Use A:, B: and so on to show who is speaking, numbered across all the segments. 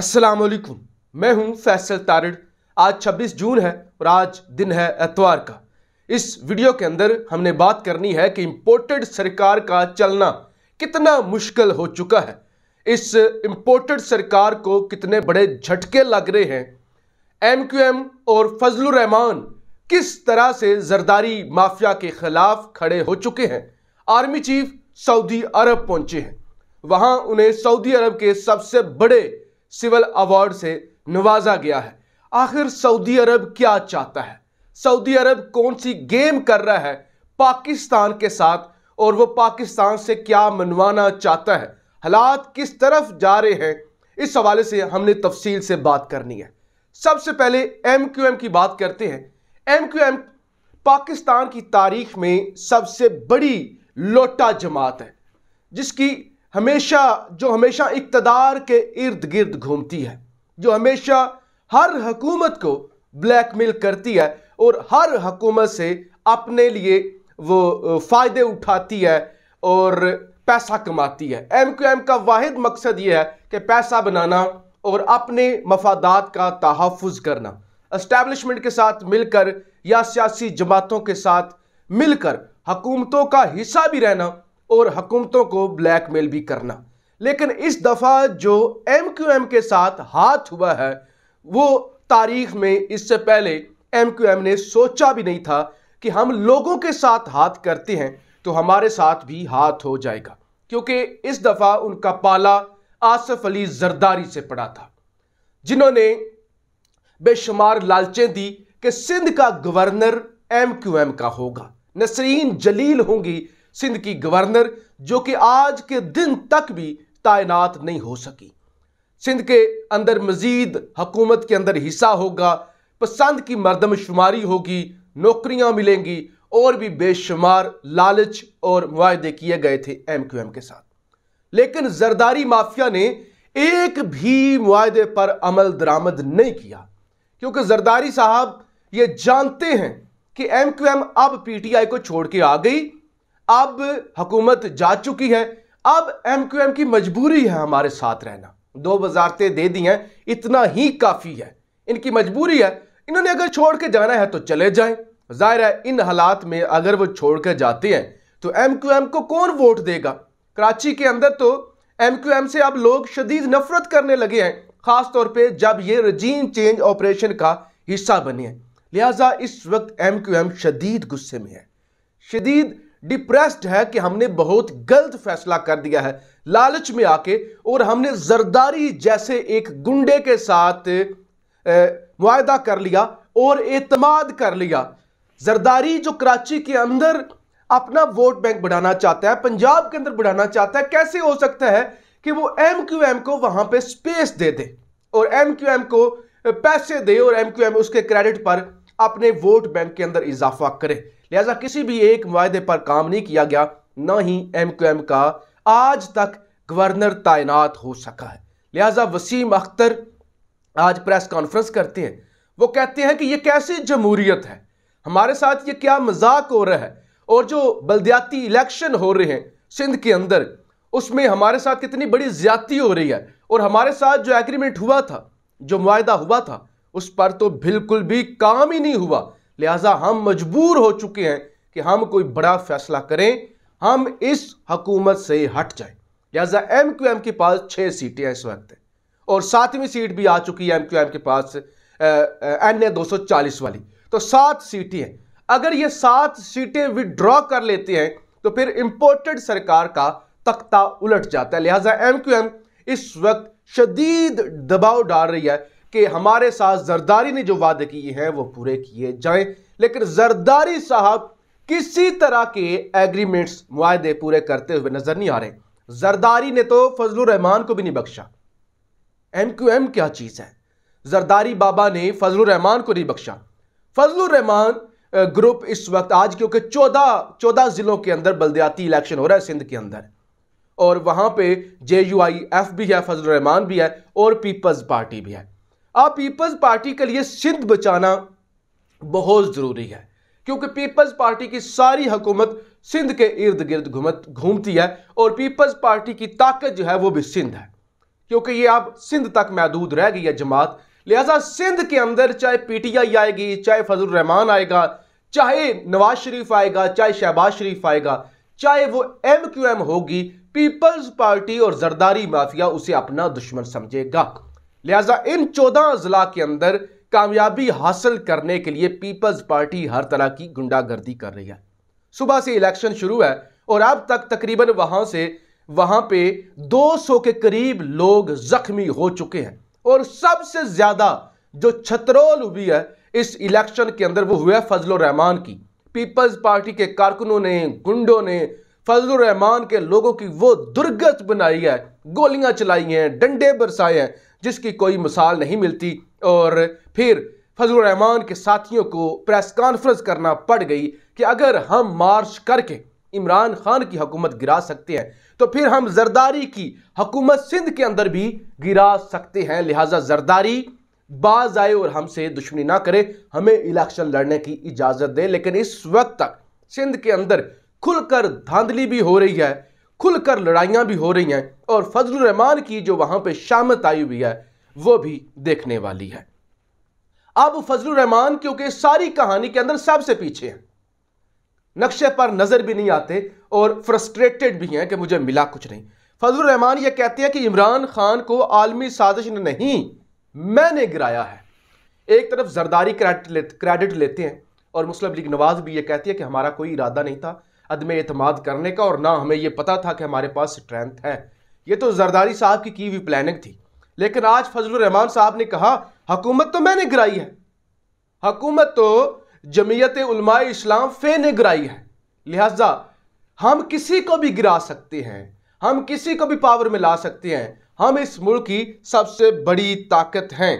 A: असलम मैं हूं फैसल तारड़ आज 26 जून है और आज दिन है एतवार का इस वीडियो के अंदर हमने बात करनी है कि इम्पोर्टेड सरकार का चलना कितना मुश्किल हो चुका है इस इम्पोर्टेड सरकार को कितने बड़े झटके लग रहे हैं एम क्यू एम और फजलरहमान रहमान किस तरह से जरदारी माफिया के खिलाफ खड़े हो चुके हैं आर्मी चीफ सऊदी अरब पहुंचे हैं वहां उन्हें सऊदी अरब के सबसे बड़े सिविल अवार्ड से नवाजा गया है आखिर सऊदी अरब क्या चाहता है सऊदी अरब कौन सी गेम कर रहा है पाकिस्तान के साथ और वो पाकिस्तान से क्या मनवाना चाहता है हालात किस तरफ जा रहे हैं इस हवाले से हमने तफसील से बात करनी है सबसे पहले एम क्यू एम की बात करते हैं एम क्यू एम पाकिस्तान की तारीख में सबसे बड़ी लोटा जमात है जिसकी हमेशा जो हमेशा इकतदार के इर्द गिर्द घूमती है जो हमेशा हर हकूमत को ब्लैकमेल करती है और हर हकूमत से अपने लिए वो फ़ायदे उठाती है और पैसा कमाती है एम क्यू एम का वाद मकसद ये है कि पैसा बनाना और अपने मफादात का तहफ़ करना इस्टेबलिशमेंट के साथ मिलकर या सियासी जमातों के साथ मिलकर हकूमतों का हिस्सा भी रहना और हकूमतों को ब्लैकमेल भी करना लेकिन इस दफ़ा जो एम क्यू एम के साथ हाथ हुआ है वो तारीख में इससे पहले एम क्यू एम ने सोचा भी नहीं था कि हम लोगों के साथ हाथ करते हैं तो हमारे साथ भी हाथ हो जाएगा क्योंकि इस दफ़ा उनका पाला आसफ अली जरदारी से पड़ा था जिन्होंने बेशुमार लालचें दी कि सिंध का गवर्नर एम क्यू एम का होगा नसरीन जलील होंगी सिंध की गवर्नर जो कि आज के दिन तक भी तैनात नहीं हो सकी सिंध के अंदर मजीद हकूमत के अंदर हिस्सा होगा पसंद की मरदमशुमारी होगी नौकरियां मिलेंगी और भी बेशुमार लालच और मुआदे किए गए थे एम क्यू एम के साथ लेकिन जरदारी माफिया ने एक भी मुआदे पर अमल दरामद नहीं किया क्योंकि जरदारी साहब ये जानते हैं कि एम क्यू एम अब पी टी आई को छोड़ के आ गई अब हुकूमत जा चुकी है अब एम क्यू एम की मजबूरी है हमारे साथ रहना दो वजारतें दे दी हैं इतना ही काफ़ी है इनकी मजबूरी है इन्होंने अगर छोड़ के जाना है तो चले जाए जाहिर है इन हालात में अगर वो छोड़ कर जाते हैं तो एम क्यू एम को कौन वोट देगा कराची के अंदर तो एम क्यू एम से अब लोग शदीद नफरत करने लगे हैं ख़ासतौर पर जब ये रजीन चेंज ऑपरेशन का हिस्सा बने हैं लिहाजा इस वक्त एम क्यू एम शदीद गुस्से में है शदीद डिप्रेस्ड है कि हमने बहुत गलत फैसला कर दिया है लालच में आके और हमने जरदारी जैसे एक गुंडे के साथ मुआदा कर लिया और एतमाद कर लिया जरदारी जो कराची के अंदर अपना वोट बैंक बढ़ाना चाहता है पंजाब के अंदर बढ़ाना चाहता है कैसे हो सकता है कि वो एम क्यू एम को वहां पे स्पेस दे दे और एम क्यू एम को पैसे दे और एम क्यू एम उसके क्रेडिट पर अपने वोट बैंक के अंदर इजाफा करे लिहाजा किसी भी एक माहे पर काम नहीं किया गया ना ही एम क्यू एम का आज तक गवर्नर तैनात हो सका है लिहाजा वसीम अख्तर आज प्रेस कॉन्फ्रेंस करते हैं वो कहते हैं कि ये कैसी जमहूरियत है हमारे साथ ये क्या मजाक हो रहा है और जो बलदियाती इलेक्शन हो रहे हैं सिंध के अंदर उसमें हमारे साथ कितनी बड़ी ज्यादती हो रही है और हमारे साथ जो एग्रीमेंट हुआ था जो मुआदा हुआ था उस पर तो बिल्कुल भी काम ही नहीं हुआ लिहाजा हम मजबूर हो चुके हैं कि हम कोई बड़ा फैसला करें हम इस हकूमत से हट जाएं लिहाजा एम क्यू एम के पास छः सीटें हैं इस वक्त और सातवीं सीट भी आ चुकी है एम क्यू एम के पास एन ए दो सौ चालीस वाली तो सात सीटें हैं अगर ये सात सीटें विदड्रॉ कर लेते हैं तो फिर इम्पोर्टेड सरकार का तख्ता उलट जाता है लिहाजा एम क्यू एम इस वक्त शदीद दबाव डाल रही है कि हमारे साथ जरदारी ने जो वादे किए हैं वो पूरे किए जाएं लेकिन जरदारी साहब किसी तरह के एग्रीमेंट्स मुआदे पूरे करते हुए नजर नहीं आ रहे जरदारी ने तो फजल रहमान को भी नहीं बख्शा एम क्यू एम क्या चीज़ है जरदारी बाबा ने फजल रहमान को नहीं बख्शा फजलान रहमान ग्रुप इस वक्त आज क्योंकि चौदह चौदह ज़िलों के अंदर बलदयाती इलेक्शन हो रहा है सिंध के अंदर और वहां पे जे यू आई एफ भी है फजल रहमान भी है और पीपल्स पार्टी भी है आप पीपल्स पार्टी के लिए सिंध बचाना बहुत ज़रूरी है क्योंकि पीपल्स पार्टी की सारी हुकूमत सिंध के इर्द गिर्द घूमत घूमती है और पीपल्स पार्टी की ताकत जो है वो भी सिंध है क्योंकि ये अब सिंध तक महदूद रह गई है जमात लिहाजा सिंध के अंदर चाहे पीटीआई आएगी चाहे फजल रहमान आएगा चाहे नवाज शरीफ आएगा चाहे शहबाज शरीफ आएगा चाहे वो एम क्यू एम होगी पीपल्स पार्टी और जरदारी माफिया उसे अपना दुश्मन समझेगा लिहाजा इन चौदह जिला के अंदर कामयाबी हासिल करने के लिए पीपल्स पार्टी हर तरह की गुंडागर्दी कर रही है सुबह से इलेक्शन शुरू है और अब तक तकरीबन वहां से वहां पे 200 के करीब लोग जख्मी हो चुके हैं और सबसे ज्यादा जो छतरोल हुई है इस इलेक्शन के अंदर वो हुआ फजल रहमान की पीपल्स पार्टी के कारकुनों ने गुंडों ने फजल रहमान के लोगों की वो दुर्गत बनाई है गोलियां चलाई हैं डंडे बरसाए हैं जिसकी कोई मिसाल नहीं मिलती और फिर फजल रहमान के साथियों को प्रेस कॉन्फ्रेंस करना पड़ गई कि अगर हम मार्च करके इमरान खान की हुकूमत गिरा सकते हैं तो फिर हम जरदारी की हुकूमत सिंध के अंदर भी गिरा सकते हैं लिहाजा जरदारी बाज आए और हमसे दुश्मनी ना करे हमें इलेक्शन लड़ने की इजाज़त दे लेकिन इस वक्त तक सिंध के अंदर खुलकर धांधली भी हो रही है खुलकर लड़ाइयाँ भी हो रही हैं और फजल रहमान की जो वहाँ पर शामत आई हुई है वो भी देखने वाली है अब फजल रहमान क्योंकि सारी कहानी के अंदर सबसे पीछे हैं नक्शे पर नज़र भी नहीं आते और फ्रस्ट्रेटेड भी हैं कि मुझे मिला कुछ नहीं फजल रहमान ये कहते हैं कि इमरान खान को आलमी साजिश ने नहीं मैंने गिराया है एक तरफ जरदारी क्रेडिट लेते हैं और मुस्लिम लीग नवाज भी ये कहती है कि हमारा कोई इरादा नहीं था अदम अतमाद करने का और ना हमें यह पता था कि हमारे पास स्ट्रेंथ है ये तो जरदारी साहब की की हुई प्लानिंग थी लेकिन आज फजलरहमान साहब ने कहा हकूमत तो मैंने गिराई है हकूमत तो जमीयत उलमा इस्लाम फे ने गिराई है लिहाजा हम किसी को भी गिरा सकते हैं हम किसी को भी पावर में ला सकते हैं हम इस मुल्क की सबसे बड़ी ताकत हैं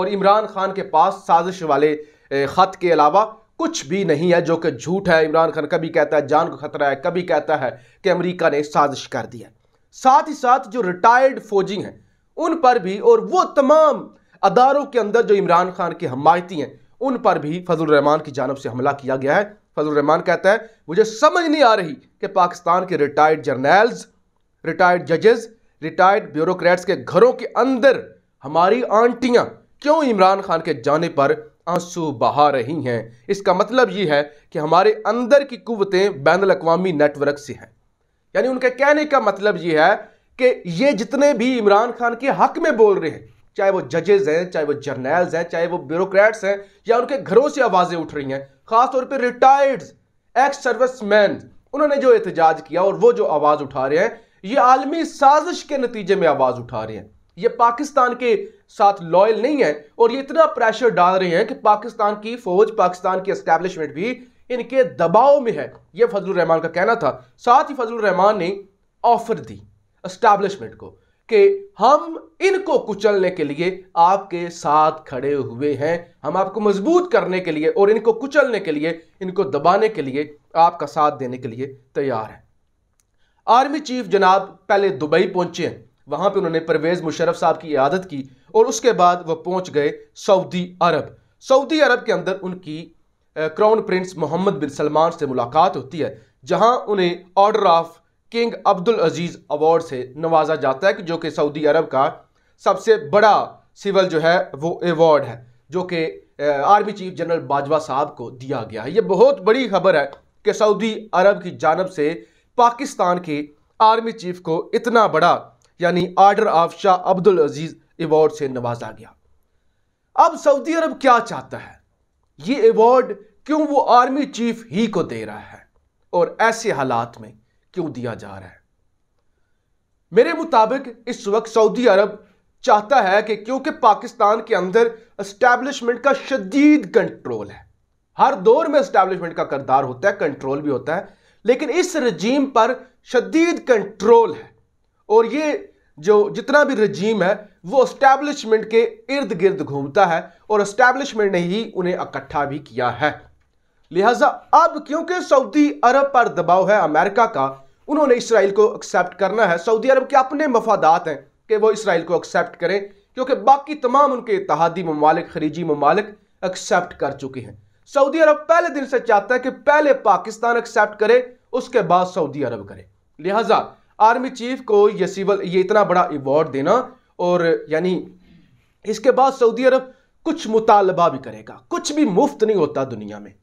A: और इमरान खान के पास साजिश वाले ख़त के अलावा कुछ भी नहीं है जो कि झूठ है इमरान खान कभी कहता है जान को खतरा है कभी कहता है कि अमेरिका ने साजिश कर दी है साथ ही साथ जो रिटायर्ड फौजी हैं उन पर भी और वो तमाम अदारों के अंदर जो इमरान खान की हमायती हैं उन पर भी फजल रहमान की जानब से हमला किया गया है फजल रहमान कहता है मुझे समझ नहीं आ रही कि पाकिस्तान के रिटायर्ड जर्नैल्स रिटायर्ड जजेस रिटायर्ड ब्यूरोक्रेट्स के घरों के अंदर हमारी आंटियां क्यों इमरान खान के जाने पर आंसू बहा रही हैं इसका मतलब ये है कि हमारे अंदर की कुवतें बैन अवी नेटवर्क से हैं यानी उनके कहने का मतलब ये है कि ये जितने भी इमरान खान के हक में बोल रहे हैं चाहे वो जजेज हैं चाहे वो जर्नैल्स हैं चाहे वो ब्यूरोक्रेट्स हैं या उनके घरों से आवाज़ें उठ रही हैं खासतौर पर रिटायर्ड एक्स सर्विस मैन उन्होंने जो एहतजाज किया और वो जो आवाज़ उठा रहे हैं ये आलमी साजिश के नतीजे में आवाज़ उठा रहे हैं ये पाकिस्तान के साथ लॉयल नहीं है और ये इतना प्रेशर डाल रहे हैं कि पाकिस्तान की फौज पाकिस्तान की एस्टेब्लिशमेंट भी इनके दबाव में है यह फजल रहमान का कहना था साथ ही फजल रहमान ने ऑफर दी एस्टेब्लिशमेंट को कि हम इनको कुचलने के लिए आपके साथ खड़े हुए हैं हम आपको मजबूत करने के लिए और इनको कुचलने के लिए इनको दबाने के लिए आपका साथ देने के लिए तैयार हैं आर्मी चीफ जनाब पहले दुबई पहुंचे हैं वहां पे उन्होंने परवेज़ मुशरफ साहब की यादत की और उसके बाद वह पहुंच गए सऊदी अरब सऊदी अरब के अंदर उनकी crown prince Mohammed bin Salman से मुलाकात होती है जहां उन्हें order of king Abdul Aziz award से नवाजा जाता है कि जो कि सऊदी अरब का सबसे बड़ा सिविल जो है वो अवार्ड है जो कि आर्मी चीफ जनरल बाजवा साहब को दिया गया है ये बहुत बड़ी खबर है कि सऊदी अरब की जानब से पाकिस्तान के आर्मी चीफ को इतना बड़ा यानी order of Shah Abdul Aziz award से नवाजा गया अब सऊदी अरब क्या चाहता है ये अवार्ड क्यों वो आर्मी चीफ ही को दे रहा है और ऐसे हालात में क्यों दिया जा रहा है मेरे मुताबिक इस वक्त सऊदी अरब चाहता है कि क्योंकि पाकिस्तान के अंदर एस्टैब्लिशमेंट का शदीद कंट्रोल है हर दौर में एस्टैब्लिशमेंट का करदार होता है कंट्रोल भी होता है लेकिन इस रजीम पर शदीद कंट्रोल है और ये जो जितना भी रजीम है वो एस्टैब्लिशमेंट के इर्द गिर्द घूमता है और एस्टैब्लिशमेंट ने ही उन्हें इकट्ठा भी किया है लिहाजा अब क्योंकि सऊदी अरब पर दबाव है अमेरिका का उन्होंने इसराइल को एक्सेप्ट करना है सऊदी अरब के अपने मफादात हैं कि वो इसराइल को एक्सेप्ट करें क्योंकि बाकी तमाम उनके इतिहादी ममालिक खरीजी ममालिक एक्सेप्ट कर चुके हैं सऊदी अरब पहले दिन से चाहता है कि पहले पाकिस्तान एक्सेप्ट करे उसके बाद सऊदी अरब करे लिहाजा आर्मी चीफ को ये ये इतना बड़ा अवार्ड देना और यानी इसके बाद सऊदी अरब कुछ मुतालबा भी करेगा कुछ भी मुफ्त नहीं होता दुनिया में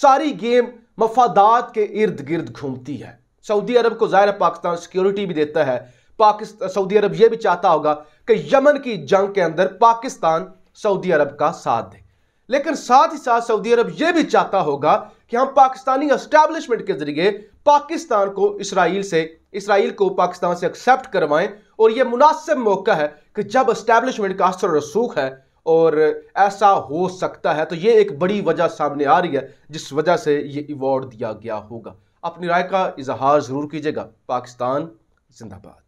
A: सारी गेम मफादात के इर्द गिर्द घूमती है सऊदी अरब को ज़ाहिर पाकिस्तान सिक्योरिटी भी देता है पाकिस्तान सऊदी अरब यह भी चाहता होगा कि यमन की जंग के अंदर पाकिस्तान सऊदी अरब का साथ दे लेकिन साथ ही साथ सऊदी अरब यह भी चाहता होगा कि हम पाकिस्तानी एस्टैब्लिशमेंट के जरिए पाकिस्तान को इसराइल से इसराइल को पाकिस्तान से एक्सेप्ट करवाएं और यह मुनासिब मौका है कि जब एस्टैब्लिशमेंट का असर रसूख है और ऐसा हो सकता है तो ये एक बड़ी वजह सामने आ रही है जिस वजह से ये अवार्ड दिया गया होगा अपनी राय का इजहार ज़रूर कीजिएगा पाकिस्तान जिंदाबाद